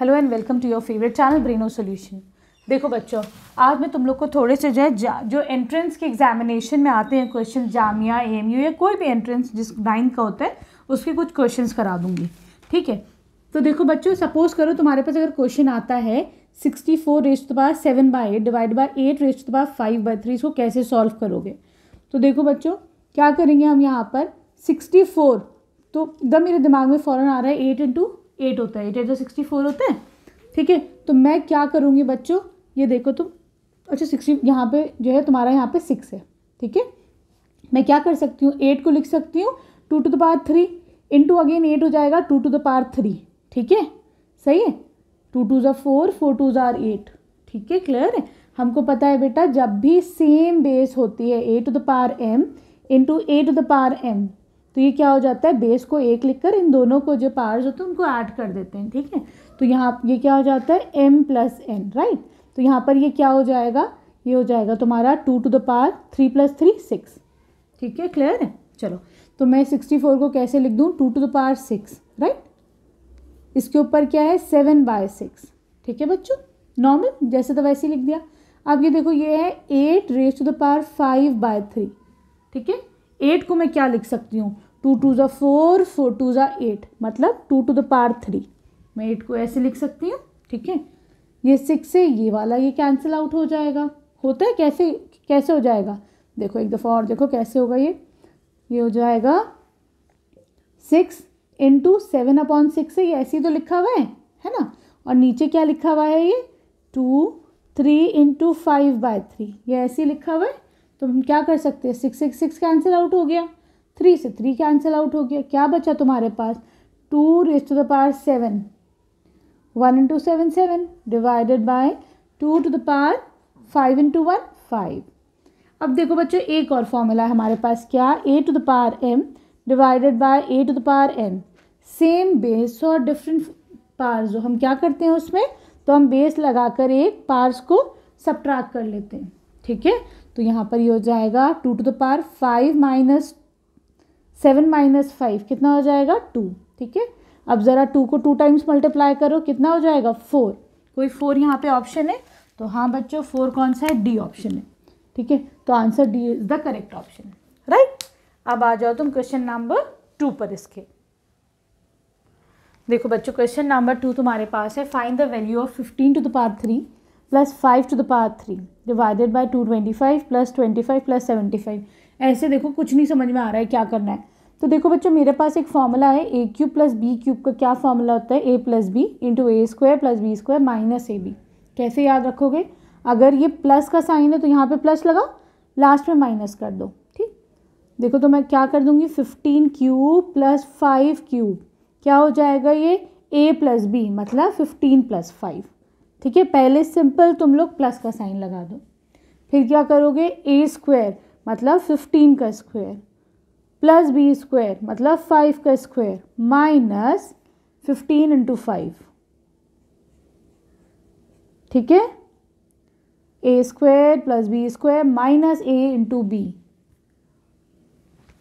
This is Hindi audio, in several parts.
hello and welcome to your favourite channel ब्रेनो सॉल्यूशन देखो बच्चों आज मैं तुम लोग को थोड़े से जो है जो एंट्रेंस के एग्जामिनेशन में आते हैं क्वेश्चन जामिया एम या कोई भी एंट्रेंस जिस नाइन का होता है उसके कुछ क्वेश्चंस करा दूंगी ठीक है तो देखो बच्चों सपोज करो तुम्हारे पास अगर क्वेश्चन आता है सिक्सटी फोर रिश्त बार seven by eight divide by eight रिश्त बार फाइव बाय थ्री इसको कैसे सॉल्व करोगे तो देखो बच्चों क्या करेंगे हम यहाँ पर सिक्सटी फोर तो एकदम मेरे दिमाग में फ़ौरन आ रहा है एट इंटू एट होता है एट एट सिक्सटी फोर होता है ठीक है तो मैं क्या करूँगी बच्चों ये देखो तुम अच्छा सिक्सटी यहाँ पे जो है तुम्हारा यहाँ पे सिक्स है ठीक है मैं क्या कर सकती हूँ एट को लिख सकती हूँ two to the power three into again eight हो जाएगा two to the power three ठीक है सही है टू टू ज़ा फोर फोर टू ज़ार एट ठीक है क्लियर है हमको पता है बेटा जब भी सेम बेस होती है a to the power m into a to the power m तो ये क्या हो जाता है बेस को एक लिख कर इन दोनों को जो पावर्स होते हैं उनको ऐड कर देते हैं ठीक है तो यहाँ ये क्या हो जाता है एम प्लस एन राइट तो यहाँ पर ये क्या हो जाएगा ये हो जाएगा तुम्हारा two to the power three plus three six ठीक है क्लियर है चलो तो मैं सिक्सटी फोर को कैसे लिख दूँ two to the power six right इसके ऊपर क्या है सेवन बाय सिक्स ठीक है बच्चों नॉर्मल जैसे तो वैसे ही लिख दिया अब ये देखो ये है eight raise to the power five by three ठीक है एट को मैं क्या लिख सकती हूँ टू टू ज़ा फोर फोर टू ज़ा एट मतलब two to the power three मैं एट को ऐसे लिख सकती हूँ ठीक है ये सिक्स से ये वाला ये कैंसिल आउट हो जाएगा होता है कैसे कैसे हो जाएगा देखो एक दफ़ा और देखो कैसे होगा ये ये हो जाएगा six into seven upon six है ये ऐसे ही तो लिखा हुआ है है ना और नीचे क्या लिखा हुआ है ये two three into five by three ये ऐसे ही लिखा हुआ है तो हम क्या कर सकते हैं six six six cancel out हो गया थ्री से थ्री कैंसिल आउट हो गया क्या बचा तुम्हारे पास two raise to the power seven one into seven seven divided by two to the power five into one five अब देखो बच्चों एक और फॉर्मूला है हमारे पास क्या a to the power m divided by a to the power n same base और डिफरेंट पार्स जो हम क्या करते हैं उसमें तो हम बेस लगाकर एक पार्स को सब्ट्रैक्ट कर लेते हैं ठीक है तो यहाँ पर ये हो जाएगा two to the power five minus seven minus five कितना हो जाएगा टू ठीक है अब ज़रा टू को टू टाइम्स मल्टीप्लाई करो कितना हो जाएगा फोर कोई फोर यहाँ पे ऑप्शन है तो हाँ बच्चों फोर कौन सा है डी ऑप्शन है ठीक है तो answer d is the correct option right अब आ जाओ तुम क्वेश्चन नंबर टू पर इसके देखो बच्चों क्वेश्चन नंबर टू तुम्हारे पास है find the value of fifteen to the power three plus five to the power three divided by two twenty five plus twenty five plus seventy five ऐसे देखो कुछ नहीं समझ में आ रहा है क्या करना है तो देखो बच्चों मेरे पास एक फॉर्मूला है a cube plus b cube का क्या फॉर्मूला होता है a plus b into a square plus b square minus a b कैसे याद रखोगे अगर ये प्लस का साइन है तो यहाँ पे प्लस लगाओ लास्ट में माइनस कर दो ठीक देखो तो मैं क्या कर दूँगी fifteen cube plus five cube क्या हो जाएगा ये ए प्लस बी मतलब फिफ्टीन प्लस फाइव ठीक है पहले सिंपल तुम लोग प्लस का साइन लगा दो फिर क्या करोगे ए स्क्वायर मतलब फिफ्टीन का स्क्वायर प्लस बी स्क्वायर मतलब फाइव का square minus fifteen into five ठीक है a square plus b square minus a into b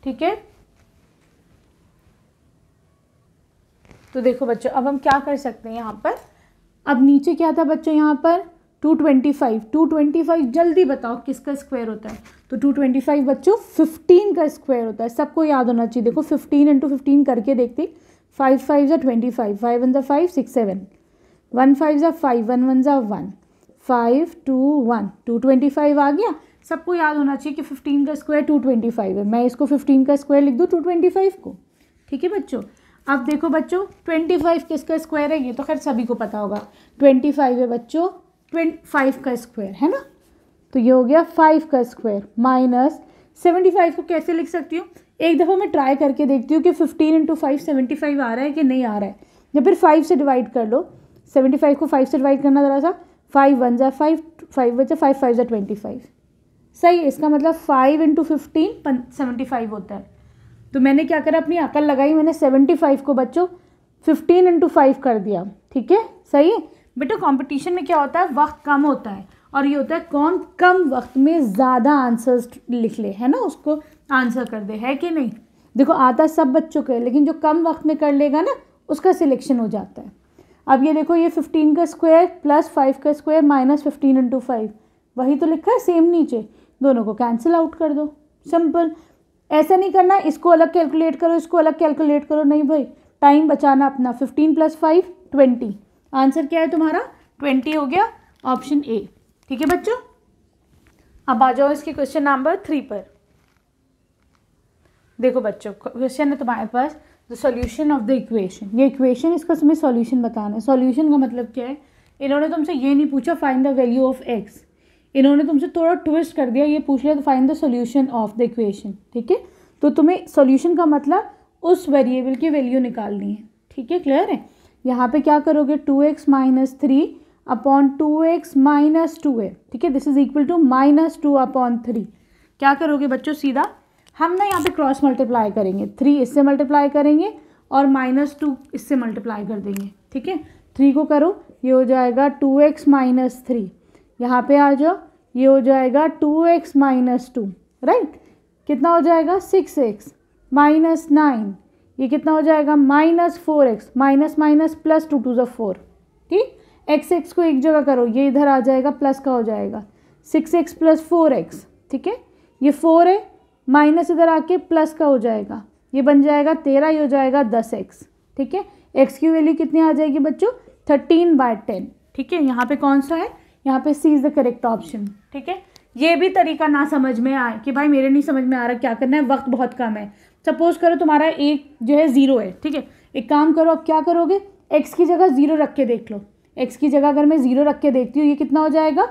ठीक है तो देखो बच्चों अब हम क्या कर सकते हैं यहाँ पर अब नीचे क्या था बच्चों यहाँ पर two twenty five two twenty five जल्दी बताओ किसका स्क्वायर होता है तो टू ट्वेंटी फाइव बच्चों फिफ्टीन का स्क्वायर होता है सबको याद होना चाहिए देखो फिफ्टीन इंटू फिफ्टीन करके देखते फाइव फाइव ज़ा ट्वेंटी फाइव फाइव वन ज़ा five six seven one five ज़ा फाइव वन वन ज़ा one five two one two twenty five आ गया सबको याद होना चाहिए कि फिफ्टीन का स्क्वायर टू ट्वेंटी फाइव है मैं इसको फिफ्टीन का स्क्वायर लिख दूँ टू ट्वेंटी फाइव को ठीक है बच्चों अब देखो बच्चों ट्वेंटी फाइव किसका स्क्वायर है ये तो खैर सभी को पता होगा ट्वेंटी फाइव है बच्चों ट्वेंट फाइव का स्क्वायर है ना तो ये हो गया फाइव का स्क्वायर माइनस सेवेंटी फाइव को कैसे लिख सकती हूँ एक दफ़ा मैं ट्राई करके देखती हूँ कि fifteen into five seventy five आ रहा है कि नहीं आ रहा है या फिर फाइव से डिवाइड कर लो सेवेंटी फाइव को फाइव से डिवाइड करना ज़रा सा फाइव वन जै फाइव फाइव बचा फाइव फाइव जै ट्वेंटी फाइव सही है इसका मतलब five into fifteen seventy five होता है तो मैंने क्या करा अपनी अकल लगाई मैंने सेवेंटी फाइव को बच्चों फिफ्टीन इंटू फाइव कर दिया ठीक है सही है बेटा कंपटीशन में क्या होता है वक्त कम होता है और ये होता है कौन कम वक्त में ज़्यादा आंसर्स लिख ले है ना उसको आंसर कर दे है कि नहीं देखो आता सब बच्चों के लेकिन जो कम वक्त में कर लेगा ना उसका सिलेक्शन हो जाता है अब ये देखो ये फिफ्टीन का स्क्वायर प्लस फाइव का square minus fifteen into five वही तो लिखा है सेम नीचे दोनों को कैंसिल आउट कर दो सिंपल ऐसा नहीं करना इसको अलग कैलकुलेट करो इसको अलग कैलकुलेट करो नहीं भाई टाइम बचाना अपना fifteen plus five twenty answer क्या है तुम्हारा ट्वेंटी हो गया ऑप्शन ए ठीक है बच्चों अब आ जाओ इसके क्वेश्चन नंबर थ्री पर देखो बच्चों क्वेश्चन है तुम्हारे पास the solution of the equation ये इक्वेशन इसका तुम्हें सॉल्यूशन बताना है सॉल्यूशन का मतलब क्या है इन्होंने तुमसे ये नहीं पूछा find the value of x इन्होंने तुमसे थोड़ा ट्विस्ट कर दिया ये पूछ लिया तो find the solution of the equation ठीक है तो तुम्हें सॉल्यूशन का मतलब उस वेरिएबल की वैल्यू निकालनी है ठीक है क्लियर है यहाँ पे क्या करोगे two x minus three upon two x minus two है ठीक है this is equal to minus two upon three क्या करोगे बच्चों सीधा हम ना यहाँ पे क्रॉस मल्टीप्लाई करेंगे थ्री इससे मल्टीप्लाई करेंगे और माइनस टू इससे मल्टीप्लाई कर देंगे ठीक है थ्री को करो ये हो जाएगा टू एक्स माइनस थ्री यहाँ पर आ जाओ ये हो जाएगा two x minus two right कितना हो जाएगा सिक्स एक्स माइनस नाइन ये कितना हो जाएगा minus four x minus minus plus two two ज़ा फोर ठीक एक्स एक्स को एक जगह करो ये इधर आ जाएगा प्लस का हो जाएगा six x plus four x ठीक है ये फोर है माइनस इधर आके प्लस का हो जाएगा ये बन जाएगा तेरह ही हो जाएगा दस एक्स ठीक है एक्स की वैल्यू कितनी आ जाएगी बच्चों थर्टीन बाय टेन ठीक है यहाँ पे कौन सा है यहाँ पे c is the correct option ठीक है ये भी तरीका ना समझ में आए कि भाई मेरे नहीं समझ में आ रहा क्या करना है वक्त बहुत कम है सपोज करो तुम्हारा एक जो है ज़ीरो है ठीक है एक काम करो अब क्या करोगे एक्स की जगह ज़ीरो रख के देख लो एक्स की जगह अगर मैं ज़ीरो रख के देखती हूँ ये कितना हो जाएगा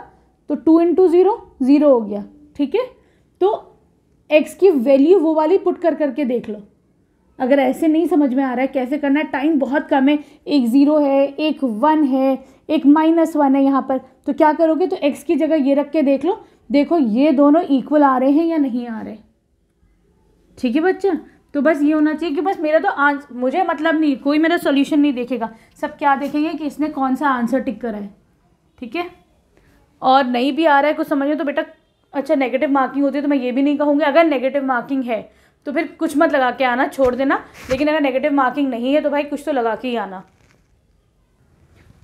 तो टू इंटू ज़ीरो ज़ीरो हो गया ठीक है तो एक्स की वैल्यू वो वाली पुट कर करके देख लो अगर ऐसे नहीं समझ में आ रहा है कैसे करना है टाइम बहुत कम है एक ज़ीरो है एक वन है एक माइनस वन है यहाँ पर तो क्या करोगे तो एक्स की जगह ये रख के देख लो देखो ये दोनों इक्वल आ रहे हैं या नहीं आ रहे ठीक है बच्चा तो बस ये होना चाहिए कि बस मेरा तो आंसर मुझे मतलब नहीं कोई मेरा सॉल्यूशन नहीं देखेगा सब क्या देखेंगे कि इसने कौन सा आंसर टिक करा है ठीक है और नहीं भी आ रहा है कुछ समझ में तो बेटा अच्छा नेगेटिव मार्किंग होती है तो मैं ये भी नहीं कहूँगी अगर नेगेटिव मार्किंग है तो फिर कुछ मत लगा के आना छोड़ देना लेकिन अगर नेगेटिव मार्किंग नहीं है तो भाई कुछ तो लगा के ही आना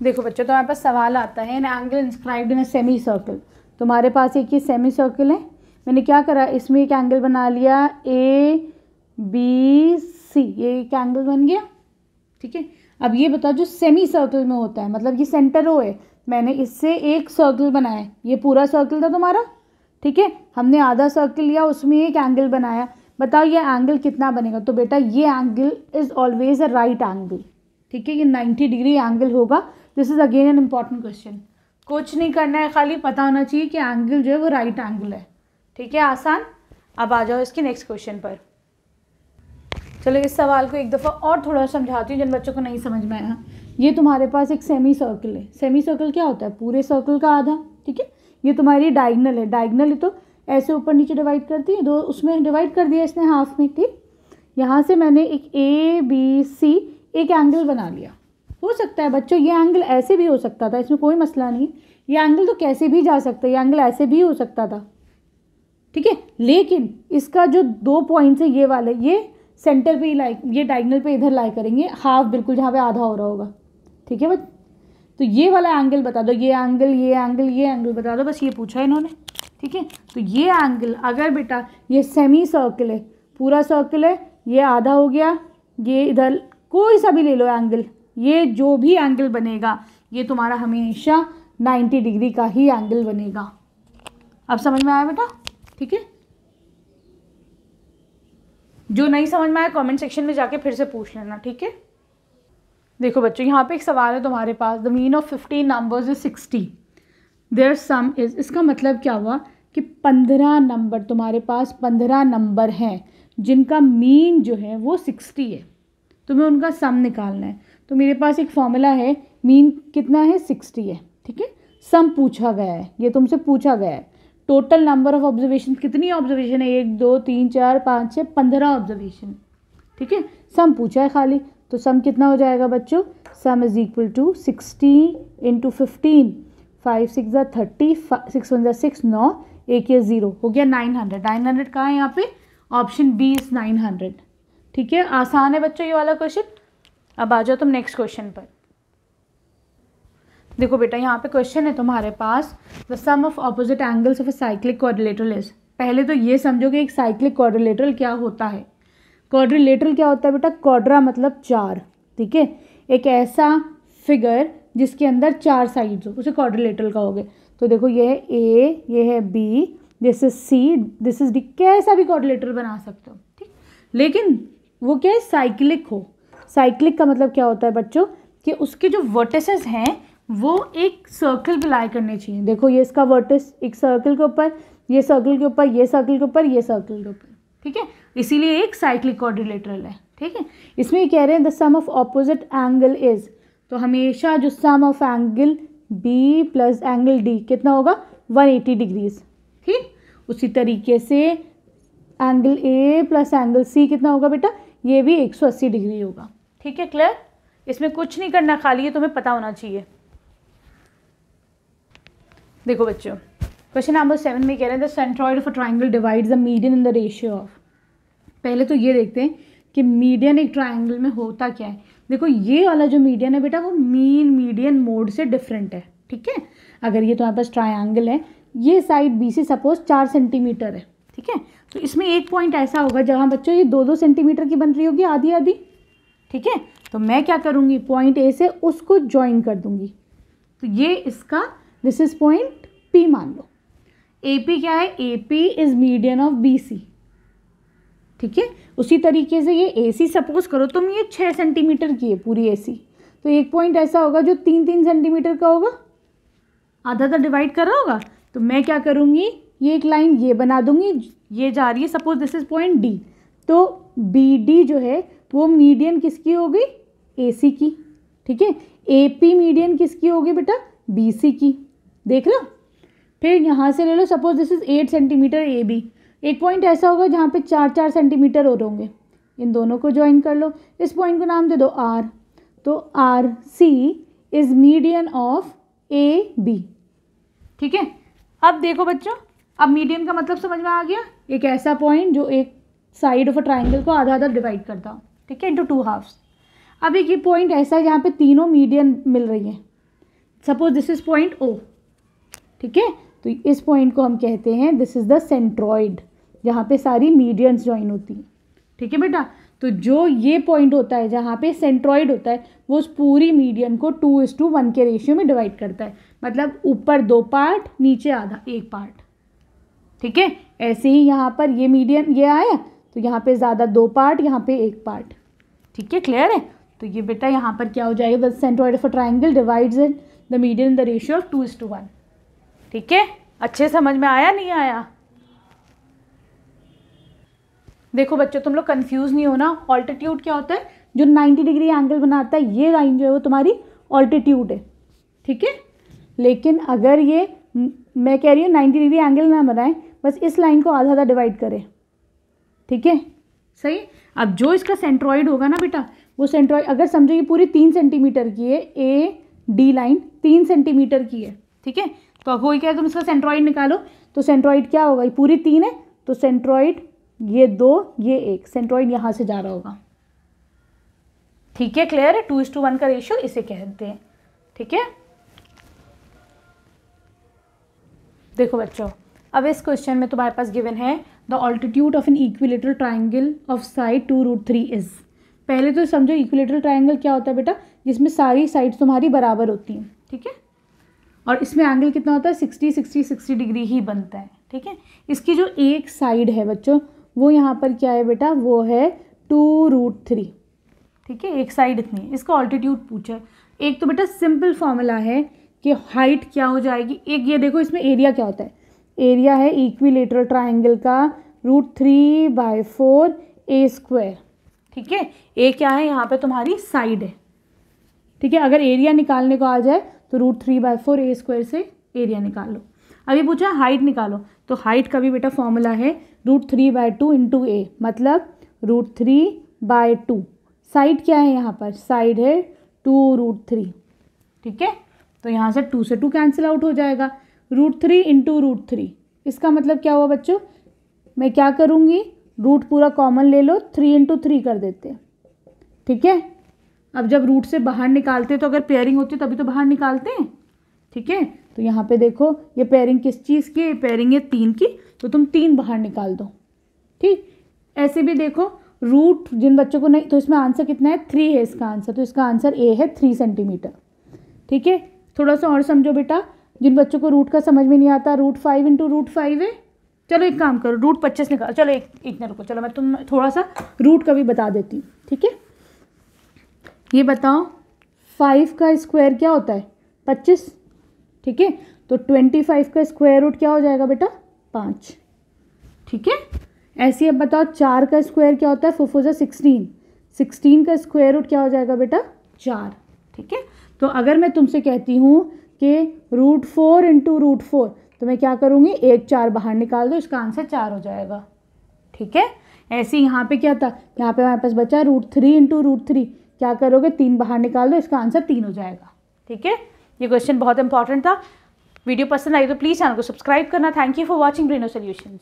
देखो बच्चों तुम्हारे हमारे पास सवाल आता है an angle inscribed in a semicircle तुम्हारे पास एक ये सेमी सर्कल है मैंने क्या करा इसमें एक एंगल बना लिया ए बी सी ये एक एंगल बन गया ठीक है अब ये बताओ जो सेमी सर्कल में होता है मतलब ये सेंटर हो है मैंने इससे एक सर्कल बनाया ये पूरा सर्कल था तुम्हारा ठीक है हमने आधा सर्कल लिया उसमें एक एंगल बनाया बताओ ये एंगल कितना बनेगा तो बेटा ये angle is always a right angle ठीक है ये नाइन्टी डिग्री एंगल होगा this is again an important question कुछ नहीं करना है खाली पता होना चाहिए कि एंगल जो है वो राइट right एंगल है ठीक है आसान अब आ जाओ इसके नेक्स्ट क्वेश्चन पर चलो इस सवाल को एक दफ़ा और थोड़ा समझाती हूँ जिन बच्चों को नहीं समझ में आया ये तुम्हारे पास एक सेमी सर्कल है सेमी सर्कल क्या होता है पूरे सर्कल का आधा ठीक है ये तुम्हारी डाइगनल है डाइगनल तो ऐसे ऊपर नीचे डिवाइड करती है दो उसमें डिवाइड कर दिया इसने हाफ में ठीक यहाँ से मैंने एक ए बी सी एक एंगल बना लिया हो सकता है बच्चों ये एंगल ऐसे भी हो सकता था इसमें कोई मसला नहीं ये एंगल तो कैसे भी जा सकता है ये एंगल ऐसे भी हो सकता था ठीक है लेकिन इसका जो दो पॉइंट्स है ये वाले ये सेंटर पे ही लाइक ये डाइगनल पे इधर लाई करेंगे हाफ बिल्कुल जहाँ पे आधा हो रहा होगा ठीक है बस तो ये वाला एंगल बता दो ये एंगल ये एंगल ये एंगल बता दो बस ये पूछा इन्होंने ठीक है तो ये एंगल अगर बेटा ये सेमी सर्कल है पूरा सर्कल है ये आधा हो गया ये इधर कोई सा भी ले लो एंगल ये जो भी एंगल बनेगा ये तुम्हारा हमेशा 90 डिग्री का ही एंगल बनेगा अब समझ में आया बेटा ठीक है जो नहीं समझ में आया कमेंट सेक्शन में जाके फिर से पूछ लेना ठीक है देखो बच्चों यहाँ पे एक सवाल है तुम्हारे पास the mean of fifteen numbers is sixty their sum is इसका मतलब क्या हुआ कि पंद्रह नंबर तुम्हारे पास पंद्रह नंबर हैं जिनका मीन जो है वो सिक्सटी है तुम्हें उनका सम निकालना है तो मेरे पास एक फॉर्मूला है मीन कितना है सिक्सटी है ठीक है सम पूछा गया है ये तुमसे पूछा गया है टोटल नंबर ऑफ ऑब्जर्वेशन कितनी ऑब्जर्वेशन है एक दो तीन चार पाँच छः पंद्रह ऑब्जर्वेशन ठीक है सम पूछा है खाली तो सम कितना हो जाएगा बच्चों sum is equal to sixty into fifteen five six ज़ा थर्टी सिक्स वन ज़ा सिक्स नौ एक या ज़ीरो हो गया नाइन हंड्रेड नाइन हंड्रेड कहाँ है यहाँ पे option B is nine hundred ठीक है आसान है बच्चों ये वाला क्वेश्चन अब आ जाओ तुम नेक्स्ट क्वेश्चन पर देखो बेटा यहाँ पे क्वेश्चन है तुम्हारे पास the sum of opposite angles of a cyclic quadrilateral is पहले तो ये समझो कि एक साइक्लिक कॉर्डिलेटरल क्या होता है कॉर्डिलेटरल क्या होता है बेटा कॉड्रा मतलब चार ठीक है एक ऐसा फिगर जिसके अंदर चार साइड्स हो उसे कॉर्डिलेटरल कहोगे तो देखो ये है ए ये है B this is C this is D कैसा भी कॉर्डिलेटर बना सकते हो ठीक लेकिन वो क्या है साइक्लिक हो साइक्लिक का मतलब क्या होता है बच्चों कि उसके जो वर्टिसेस हैं वो एक सर्कल पे लाई करने चाहिए देखो ये इसका वर्टिस एक सर्कल के ऊपर ये सर्कल के ऊपर ये सर्कल के ऊपर ये सर्कल के ऊपर ठीक है इसीलिए एक साइक्लिक कॉर्डिलेटरल है ठीक है इसमें कह रहे हैं the sum of opposite angle is तो हमेशा जो sum of angle B plus angle D कितना होगा 180 डिग्रीज ठीक उसी तरीके से angle A plus angle C कितना होगा बेटा ये भी 180 डिग्री होगा ठीक है क्लियर इसमें कुछ नहीं करना खाली है तुम्हें पता होना चाहिए देखो बच्चों क्वेश्चन नंबर सेवन में कह रहे हैं the centroid of a triangle divide the median in the ratio of पहले तो ये देखते हैं कि मीडियन एक ट्राइंगल में होता क्या है देखो ये वाला जो मीडियन है बेटा वो मीन मीडियन मोड से डिफरेंट है ठीक है अगर ये तुम्हारे तो पास ट्राइंगल है ये साइड बी सी सपोज चार सेंटीमीटर है ठीक है तो इसमें एक पॉइंट ऐसा होगा जहाँ बच्चों ये दो दो सेंटीमीटर की बन रही होगी आधी आधी ठीक है तो मैं क्या करूँगी पॉइंट ए से उसको ज्वाइन कर दूँगी तो ये इसका दिस इज पॉइंट पी मान लो ए पी क्या है A P is median of B C ठीक है उसी तरीके से ये ए सी सपोज करो तुम ये छः सेंटीमीटर की है पूरी ए सी तो एक पॉइंट ऐसा होगा जो तीन तीन सेंटीमीटर का होगा आधा आधा डिवाइड कर रहा होगा तो मैं क्या करूँगी ये एक लाइन ये बना दूंगी ये जा रही है suppose this is point D तो बी डी जो है वो मीडियन किसकी हो गई ए सी की ठीक है ए पी मीडियन किसकी होगी बेटा बी सी की देख लो फिर यहाँ से ले लो suppose this is eight centimetre A B एक पॉइंट ऐसा होगा जहाँ पे चार चार सेंटीमीटर और होंगे इन दोनों को ज्वाइन कर लो इस पॉइंट को नाम दे दो आर तो R C is median of A B ठीक है अब देखो बच्चों अब मीडियन का मतलब समझ में आ गया एक ऐसा पॉइंट जो एक साइड ऑफ अ ट्राइंगल को आधा आधा डिवाइड करता हो ठीक है इंटू टू हाफ्स अब एक ये पॉइंट ऐसा है जहाँ पे तीनों मीडियन मिल रही है suppose this is point O ठीक है तो इस पॉइंट को हम कहते हैं दिस इज़ द सेंट्रॉइड जहाँ पे सारी मीडियंस ज्वाइन होती हैं ठीक है बेटा तो जो ये पॉइंट होता है जहाँ पे सेंट्रॉइड होता है वो उस पूरी मीडियम को टू इज टू वन के रेशियो में डिवाइड करता है मतलब ऊपर दो पार्ट नीचे आधा एक पार्ट ठीक है ऐसे ही यहाँ पर ये मीडियम ये आया तो यहाँ पे ज़्यादा दो पार्ट यहाँ पे एक पार्ट ठीक है क्लियर है तो ये बेटा यहाँ पर क्या हो जाएगा the centroid of a triangle divides in the medium the ratio of two is two one ठीक है अच्छे समझ में आया नहीं आया देखो बच्चों तुम लोग कन्फ्यूज़ नहीं होना ऑल्टीट्यूड क्या होता है जो 90 डिग्री एंगल बनाता है ये लाइन जो है वो तुम्हारी ऑल्टीट्यूड है ठीक है लेकिन अगर ये मैं कह रही हूँ नाइन्टी डिग्री एंगल ना बनाएं बस इस लाइन को आधा आधा डिवाइड करें ठीक है सही अब जो इसका सेंट्रॉइड होगा ना बेटा वो सेंट्रॉइड अगर समझो ये पूरी तीन सेंटीमीटर की है ए डी लाइन तीन सेंटीमीटर की है ठीक है तो अब हो क्या तुम इसका सेंट्रॉइड निकालो तो सेंट्रॉइड क्या होगा ये पूरी तीन है तो सेंट्रॉइड ये दो ये एक सेंट्रॉइड यहाँ से जा रहा होगा ठीक है क्लियर है टू इज टू वन का रेशियो इसे कहते हैं ठीक है देखो बच्चों अब इस क्वेश्चन में तुम्हारे पास गिवन है the altitude of an equilateral triangle of side two root three is पहले तो समझो इक्विलेटरल ट्राइंगल क्या होता है बेटा जिसमें सारी साइड्स तुम्हारी बराबर होती हैं ठीक है और इसमें एंगल कितना होता है सिक्सटी सिक्सटी सिक्सटी डिग्री ही बनता है ठीक है इसकी जो एक साइड है बच्चों वो यहाँ पर क्या है बेटा वो है टू रूट थ्री ठीक है एक साइड इतनी है इसका ऑल्टीट्यूड पूछा है एक तो बेटा सिंपल फॉर्मूला है कि हाइट क्या हो जाएगी एक ये देखो इसमें एरिया क्या होता है एरिया है इक्विलेटरल ट्राइंगल का root three by four A square ठीक है ए क्या है यहाँ पे तुम्हारी साइड है ठीक है अगर एरिया निकालने को आ जाए तो root three by four A square से एरिया निकालो अभी पूछा हाइट निकालो तो हाइट का भी बेटा फॉर्मूला है root three by two into A मतलब root three by two side क्या है यहाँ पर साइड है टू रूट थ्री ठीक है तो यहाँ से टू से टू कैंसिल आउट हो जाएगा root three into root three इसका मतलब क्या हुआ बच्चों मैं क्या करूँगी रूट पूरा कॉमन ले लो थ्री इंटू थ्री कर देते ठीक है अब जब रूट से बाहर निकालते हैं तो अगर पेयरिंग होती है तभी तो बाहर निकालते हैं ठीक है तो यहाँ पे देखो ये पेयरिंग किस चीज़ की पेयरिंग है तीन की तो तुम तीन बाहर निकाल दो ठीक ऐसे भी देखो रूट जिन बच्चों को नहीं तो इसमें आंसर कितना है थ्री है इसका आंसर तो इसका आंसर ए है थ्री सेंटीमीटर ठीक है थोड़ा सा और समझो बेटा जिन बच्चों को रूट का समझ में नहीं आता root five into root five है चलो एक काम करो रूट पच्चीस निकालो चलो एक एक मिनट रुको चलो मैं तुम थोड़ा सा रूट का भी बता देती हूँ ठीक है ये बताओ फाइव का स्क्वायर क्या होता है पच्चीस ठीक है तो ट्वेंटी फाइव का स्क्वायर रूट क्या हो जाएगा बेटा पाँच ठीक है ऐसे अब बताओ चार का स्क्वायर क्या होता है जो सिक्सटीन सिक्सटीन का स्क्वायर रूट क्या हो जाएगा बेटा चार ठीक है तो अगर मैं तुमसे कहती हूँ कि root four into root four तो मैं क्या करूँगी एक चार बाहर निकाल दो इसका आंसर चार हो जाएगा ठीक है ऐसे यहाँ पे क्या था यहाँ पे हमारे पास बचा root three into root three क्या करोगे तीन बाहर निकाल दो इसका आंसर तीन हो जाएगा ठीक है ये क्वेश्चन बहुत इंपॉर्टेंट था वीडियो पसंद आई तो प्लीज़ चैनल को सब्सक्राइब करना थैंक यू फॉर वॉचिंग ब्रीनो सोल्यूशंस